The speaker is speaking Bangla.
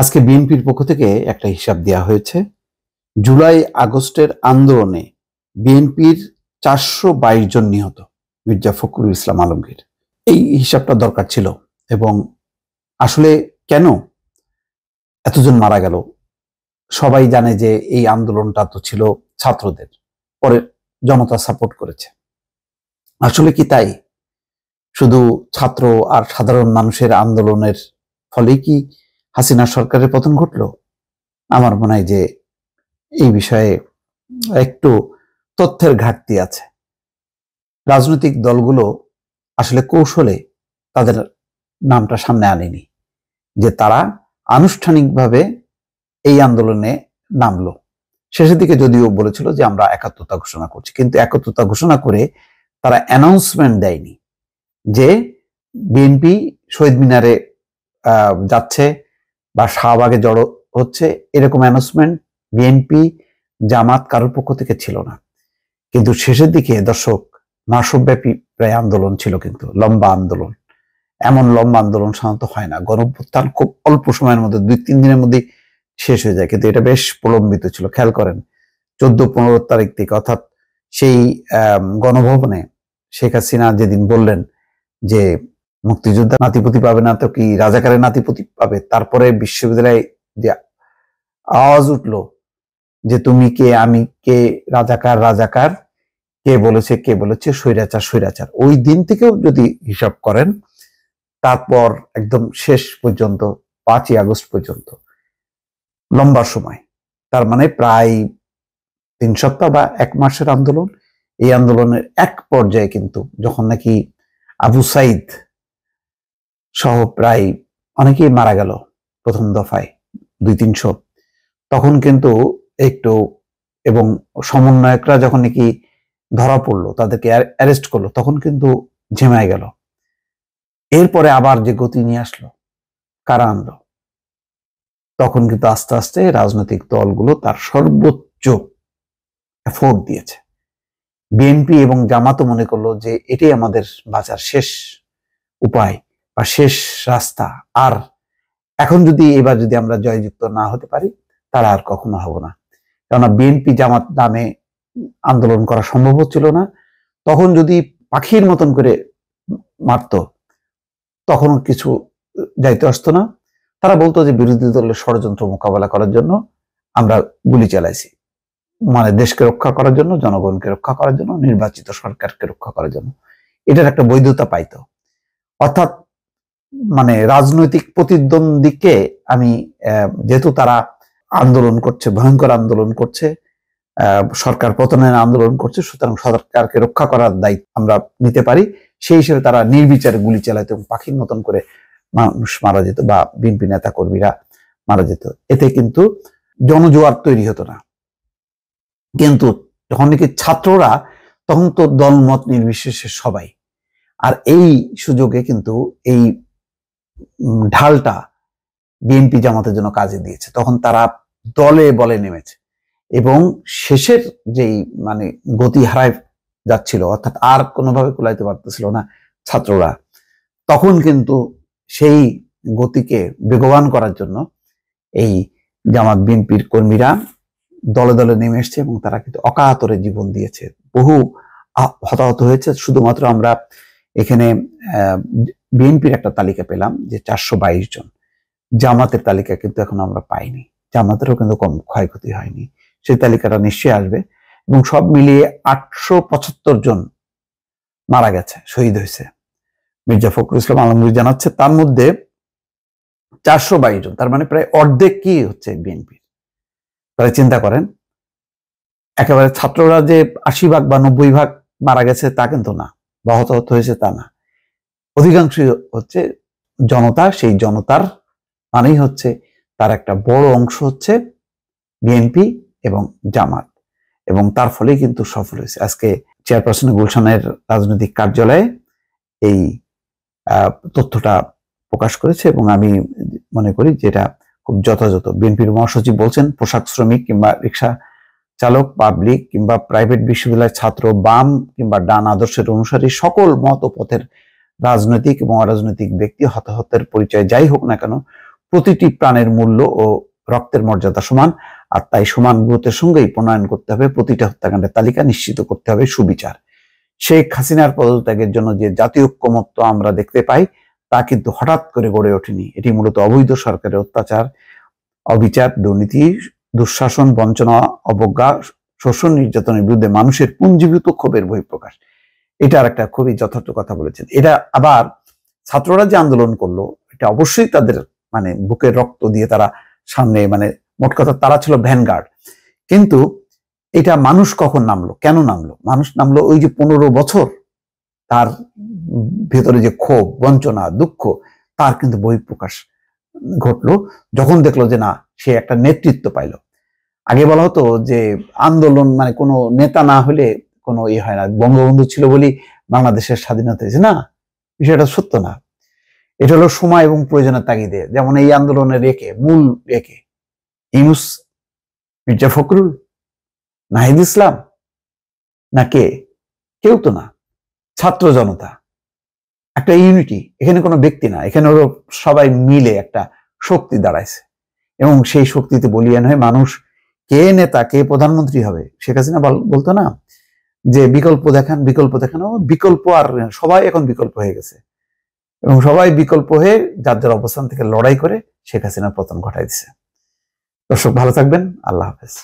আজকে বিএনপির পক্ষ থেকে একটা হিসাব দেওয়া হয়েছে জুলাই আগস্টের আন্দোলনে বিএনপির চারশো বাইশ জন নিহত মির্জা ফখরুল ইসলাম আলমগীর এই হিসাবটা দরকার ছিল এবং আসলে কেন এতজন মারা গেল সবাই জানে যে এই আন্দোলনটা তো ছিল ছাত্রদের পরে জনতা সাপোর্ট করেছে আসলে কি তাই শুধু ছাত্র আর সাধারণ মানুষের আন্দোলনের ফলে কি হাসিনা সরকারের পতন ঘটল আমার মনে হয় যে এই বিষয়ে একটু তথ্যের ঘাটতি আছে রাজনৈতিক দলগুলো আসলে কৌশলে তাদের নামটা সামনে আনেনি যে তারা আনুষ্ঠানিকভাবে এই আন্দোলনে নামলো শেষের দিকে যদিও বলেছিল যে আমরা একাত্মতা ঘোষণা করছি কিন্তু একাত্মতা ঘোষণা করে তারা অ্যানাউন্সমেন্ট দেয়নি যে বিএনপি শহীদ মিনারে যাচ্ছে বা শাহবাগে জড়ো হচ্ছে এরকম অ্যানাউন্সমেন্ট বিএনপি জামাত কারোর পক্ষ থেকে ছিল না কিন্তু শেষের দিকে দর্শক মাসব্যাপী প্রায় আন্দোলন ছিল কিন্তু লম্বা আন্দোলন এমন লম্বা আন্দোলন সাধারণত হয় না গণপ্রত্যান খুব অল্প সময়ের মধ্যে দুই তিন দিনের মধ্যে শেষ হয়ে যায় কিন্তু এটা বেশ প্রলম্বিত ছিল খেয়াল করেন চোদ্দ পনেরো তারিখ থেকে অর্থাৎ সেই গণভবনে শেখ হাসিনা যেদিন বললেন যে মুক্তিযোদ্ধা নাতিপতি পাবে না তো কি রাজাকারের নাতিপতি পাবে তারপরে বিশ্ববিদ্যালয়ে যে আওয়াজ উঠলো যে তুমি কে আমি কে রাজাকার রাজাকার কে বলেছে কে বলেছে স্বৈরাচার স্বৈরাচার ওই দিন থেকেও যদি হিসাব করেন তারপর একদম শেষ পর্যন্ত পাঁচই আগস্ট পর্যন্ত লম্বা সময় তার মানে প্রায় তিন সপ্তাহ বা এক মাসের আন্দোলন এই আন্দোলনের এক পর্যায়ে কিন্তু যখন নাকি আবু সাইদ সহ প্রায় অনেকেই মারা গেল প্রথম দফায় দুই তিনশো তখন কিন্তু একটু এবং সমন্বয়করা যখন নাকি ধরা পড়লো তাদেরকে অ্যারেস্ট করলো তখন কিন্তু ঝেমায় গেল এরপরে আবার যে গতি নিয়ে আসলো কারা আনলো তখন কিন্তু আস্তে আস্তে রাজনৈতিক দলগুলো তার সর্বোচ্চ এফোর্ট দিয়েছে বিএনপি এবং জামাতও মনে করলো যে এটাই আমাদের বাঁচার শেষ উপায় বা শেষ রাস্তা আর এখন যদি এবার যদি আমরা জয়যুক্ত না হতে পারি তারা আর কখনো হব না কেননা বিএনপি জামাত নামে আন্দোলন করা সম্ভব হচ্ছিল না তখন যদি পাখির মতন করে মারত তখন কিছু যাইতে আসতো না তারা বলতো যে বিরোধী দলের ষড়যন্ত্র মোকাবেলা করার জন্য আমরা গুলি চালাইছি মানে দেশকে রক্ষা করার জন্য জনগণকে রক্ষা করার জন্য নির্বাচিত সরকারকে রক্ষা করার জন্য এটার একটা বৈধতা পাইত অর্থাৎ মানে রাজনৈতিক প্রতিদ্বন্দ্বীকে আমি যেহেতু তারা আন্দোলন করছে ভয়ঙ্কর আন্দোলন করছে সরকার পতনের আন্দোলন করছে সুতরাং সরকারকে রক্ষা করার দায়িত্ব আমরা নিতে পারি সেই হিসেবে তারা নির্বিচারে গুলি চালাতো এবং পাখির মতন করে মানুষ মারা যেত বা বিএনপি নেতা কর্মীরা মারা যেত এতে কিন্তু জনজোয়ার তৈরি হতো না কিন্তু যখন নাকি ছাত্ররা তখন তো দলমত নির্বিশেষে সবাই আর এই সুযোগে কিন্তু এই ঢালটা বিএনপি জামাতের জন্য কাজে দিয়েছে তখন তারা দলে বলে নেমেছে এবং শেষের যেই মানে গতি হারায় যাচ্ছিল অর্থাৎ আর কোনোভাবে কুলাইতে পারতেছিল না ছাত্ররা তখন কিন্তু সেই গতিকে বেগবান করার জন্য এই জামাত বিএনপির কর্মীরা দলে দলে নেমে এসছে এবং তারা কিন্তু অকাতরে জীবন দিয়েছে বহু হতাহত হয়েছে শুধুমাত্র আমরা এখানে বিএনপির একটা তালিকা পেলাম যে চারশো বাইশ জন জামাতের তালিকা কিন্তু এখন আমরা পাইনি জামাতেরও কিন্তু কম ক্ষয়ক্ষতি হয়নি সেই তালিকাটা নিশ্চয়ই আসবে এবং সব মিলিয়ে আটশো পঁচাত্তর জন মারা গেছে শহীদ হয়েছে মির্জা ফখরুল ইসলাম আলমগীর জানাচ্ছে তার মধ্যে চারশো বাইশ জন তার মানে প্রায় অর্ধেক কি হচ্ছে বিএনপির তাহলে চিন্তা করেন একেবারে ছাত্ররা যে আশি ভাগ বা নব্বই ভাগ মারা গেছে তা কিন্তু না বা হতাহত হয়েছে তা না অধিকাংশই হচ্ছে জনতা সেই জনতার মানেই হচ্ছে তার একটা বড় অংশ হচ্ছে বিএনপি এবং জামাত এবং তার ফলেই কিন্তু সফল হয়েছে আজকে চেয়ারপারসন গুলশানের রাজনৈতিক কার্যালয়ে এই তথ্যটা প্রকাশ করেছে এবং আমি মনে করি যেটা খুব যথাযথ বিএনপির মহাসচিব বলছেন পোশাক শ্রমিক কিংবা রিক্সা চালক পাবলিক কিংবা প্রাইভেট বিশ্ববিদ্যালয়ের ছাত্র বাম কিংবা ডান আদর্শের অনুসারী সকল মত ও পথের রাজনৈতিক এবং অরাজনৈতিক ব্যক্তি হতাহতের পরিচয় যাই হোক না কেন প্রতিটি প্রাণের মূল্য ও রক্তের মর্যাদা সমান আর তাই সমান গুরুত্বের সঙ্গেই প্রণয়ন করতে হবে প্রতিটা হত্যাকাণ্ডের তালিকা নিশ্চিত করতে হবে সুবিচার শেখ হাসিনার পদত্যাগের জন্য যে জাতীয় ঐক্যমত্ব আমরা দেখতে পাই তা কিন্তু হঠাৎ করে গড়ে ওঠেনি এটি মূলত অবৈধ সরকারের অত্যাচার অবিচার দুর্নীতি দুঃশাসন বঞ্চনা অবজ্ঞা শোষণ নির্যাতনের বিরুদ্ধে মানুষের পুঞ্জীভূত ক্ষোভের বহিঃপ্রকাশ এটার একটা খুবই যথার্থ কথা বলেছেন এটা আবার ছাত্ররা যে আন্দোলন করলো এটা অবশ্যই তাদের মানে বুকের রক্ত দিয়ে তারা সামনে মানে মোট কথা তারা ছিল ভ্যানগার্ড কিন্তু এটা মানুষ কখন নামলো কেন নামলো মানুষ নামলো ওই যে পনেরো বছর তার ভেতরে যে ক্ষোভ বঞ্চনা দুঃখ তার কিন্তু বহিঃপ্রকাশ ঘটলো যখন দেখলো যে না সে একটা নেতৃত্ব পাইল আগে বলা হতো যে আন্দোলন মানে কোনো নেতা না হলে কোনো ই হয় না বঙ্গবন্ধু ছিল বলি বাংলাদেশের স্বাধীনতা হয়েছে না বিষয়টা সত্য না এটা হলো সময় এবং প্রয়োজনের তাগিদে যেমন এই আন্দোলনের রেখে মূল রেখে ইউস মির্জা ফখরুল নাহিদ ইসলাম না কে কেউ তো না ছাত্র জনতা একটা ইউনিটি এখানে কোনো ব্যক্তি না এখানে হলো সবাই মিলে একটা শক্তি দাঁড়াইছে এবং সেই শক্তিতে বলিয়ান হয় মানুষ কে নেতা কে প্রধানমন্ত্রী হবে শেখ হাসিনা বলতো না যে বিকল্প দেখান বিকল্প দেখান বিকল্প আর সবাই এখন বিকল্প হয়ে গেছে এবং সবাই বিকল্প হয়ে যাদের অবস্থান থেকে লড়াই করে শেখ হাসিনার পতন ঘটাই দিছে দর্শক ভালো থাকবেন আল্লাহ হাফেজ